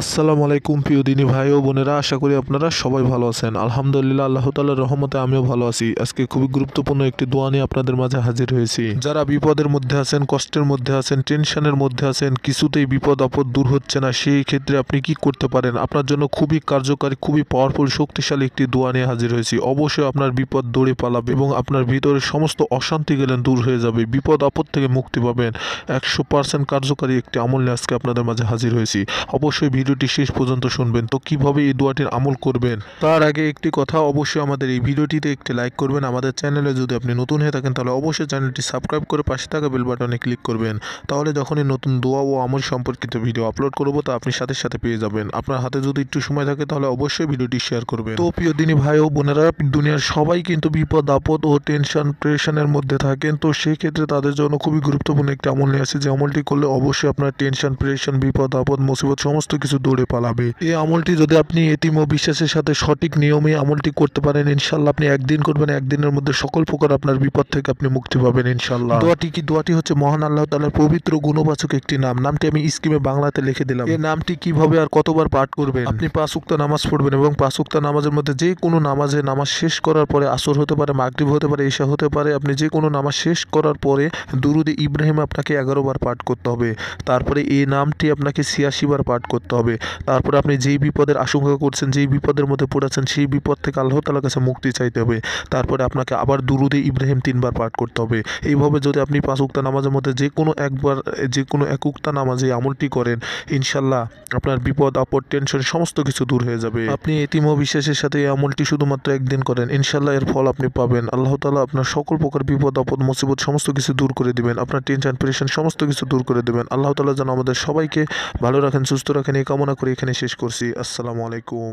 আসসালামু আলাইকুম প্রিয় দিনী ভাই ও বোনেরা আশা করি আপনারা সবাই ভালো আছেন আলহামদুলিল্লাহ আল্লাহ তাল্লাহ রহমতে আমিও ভালো আছি আজকে খুবই গুরুত্বপূর্ণ একটি দোয়া নিয়ে আপনাদের মাঝে হাজির হয়েছি যারা বিপদের মধ্যে আছেন কষ্টের মধ্যে আছেন টেনশনের মধ্যে আছেন কিছুতেই বিপদ আপদ দূর হচ্ছে না সেই ক্ষেত্রে আপনি কি করতে পারেন আপনার জন্য খুবই কার্যকারী খুবই পাওয়ারফুল শক্তিশালী একটি দোয়া নিয়ে হাজির হয়েছি অবশ্যই আপনার বিপদ দৌড়ে পালাবে এবং আপনার ভিতরে সমস্ত অশান্তি গেলেন দূর হয়ে যাবে বিপদ আপদ থেকে মুক্তি পাবেন একশো পার্সেন্ট কার্যকারী একটি আমল নিয়ে আজকে আপনাদের মাঝে হাজির হয়েছি অবশ্যই ভিডিওটি শেষ পর্যন্ত শুনবেন তো কিভাবে এই দোয়াটির আমল করবেন তার আগে একটি কথা অবশ্যই আমাদের এই ভিডিওটিতে একটি লাইক করবেন আমাদের চ্যানেলে যদি আপনি নতুন হয়ে থাকেন তাহলে অবশ্যই চ্যানেলটি সাবস্ক্রাইব করে পাশে থাকা বেল বাটনে ক্লিক করবেন তাহলে যখনই নতুন দোয়া ও আমল সম্পর্কিত ভিডিও আপলোড করবো তা আপনি সাথে সাথে পেয়ে যাবেন আপনার হাতে যদি একটু সময় থাকে তাহলে অবশ্যই ভিডিওটি শেয়ার করবেন তো প্রিয় দিনী ভাই ও বোনেরা দুনিয়ার সবাই কিন্তু বিপদ আপদ ও টেনশন প্রেশনের মধ্যে থাকেন তো সেক্ষেত্রে তাদের জন্য খুবই গুরুত্বপূর্ণ একটি আমল নিয়ে আসে যে আমলটি করলে অবশ্যই আপনার টেনশন প্রেশন বিপদ আপদ মুসিবত সমস্ত কিছু কিছু দৌড়ে পালাবে এই আমলটি যদি আপনি এটিম ও বিশ্বাসের সাথে সঠিক নিয়মে আমলটি করতে পারেন ইনশাল্লাহ আপনি একদিন করবেন একদিনের মধ্যে সকল প্রকার আপনার বিপদ থেকে আপনি মুক্তি পাবেন ইনশাল্লাহ দোয়াটি কি দোয়াটি হচ্ছে মহান আল্লাহ তালার পবিত্র গুণবাচক একটি নাম নামটি আমি স্কিমে বাংলাতে লিখে দিলাম এই নামটি কিভাবে আর কতবার পাঠ করবেন আপনি পাঁচ নামাজ পড়বেন এবং পাঁচ নামাজের মধ্যে যে কোনো নামাজে নামাজ শেষ করার পরে আসর হতে পারে মাগরিব হতে পারে এশা হতে পারে আপনি যে কোনো নামাজ শেষ করার পরে দুরুদে ইব্রাহিম আপনাকে এগারো বার পাঠ করতে হবে তারপরে এই নামটি আপনাকে ছিয়াশি বার পাঠ করতে হবে হবে তারপরে আপনি যেই বিপদের আশঙ্কা করছেন যেই বিপদের মধ্যে পড়েছেন সেই বিপদ থেকে আল্লাহ তালার কাছে মুক্তি চাইতে হবে তারপরে আপনাকে আবার দুরুদে ইব্রাহিম তিনবার পাঠ করতে হবে এইভাবে যদি আপনি পাঁচ উক্তা নামাজের মধ্যে যে কোনো একবার যে কোনো এক উক্তা নামাজে আমলটি করেন ইনশাল্লাহ আপনার বিপদ আপদ টেনশন সমস্ত কিছু দূর হয়ে যাবে আপনি এতিম বিশ্বাসের সাথে এই আমলটি শুধুমাত্র একদিন করেন ইনশাল্লাহ এর ফল আপনি পাবেন আল্লাহ তালা আপনার সকল প্রকার বিপদ আপদ মুসিবত সমস্ত কিছু দূর করে দিবেন আপনার টেনশন প্রেশন সমস্ত কিছু দূর করে দেবেন আল্লাহ তালা যেন আমাদের সবাইকে ভালো রাখেন সুস্থ রাখেন এই কামনা করে এখানে শেষ করছি আসসালামু আলাইকুম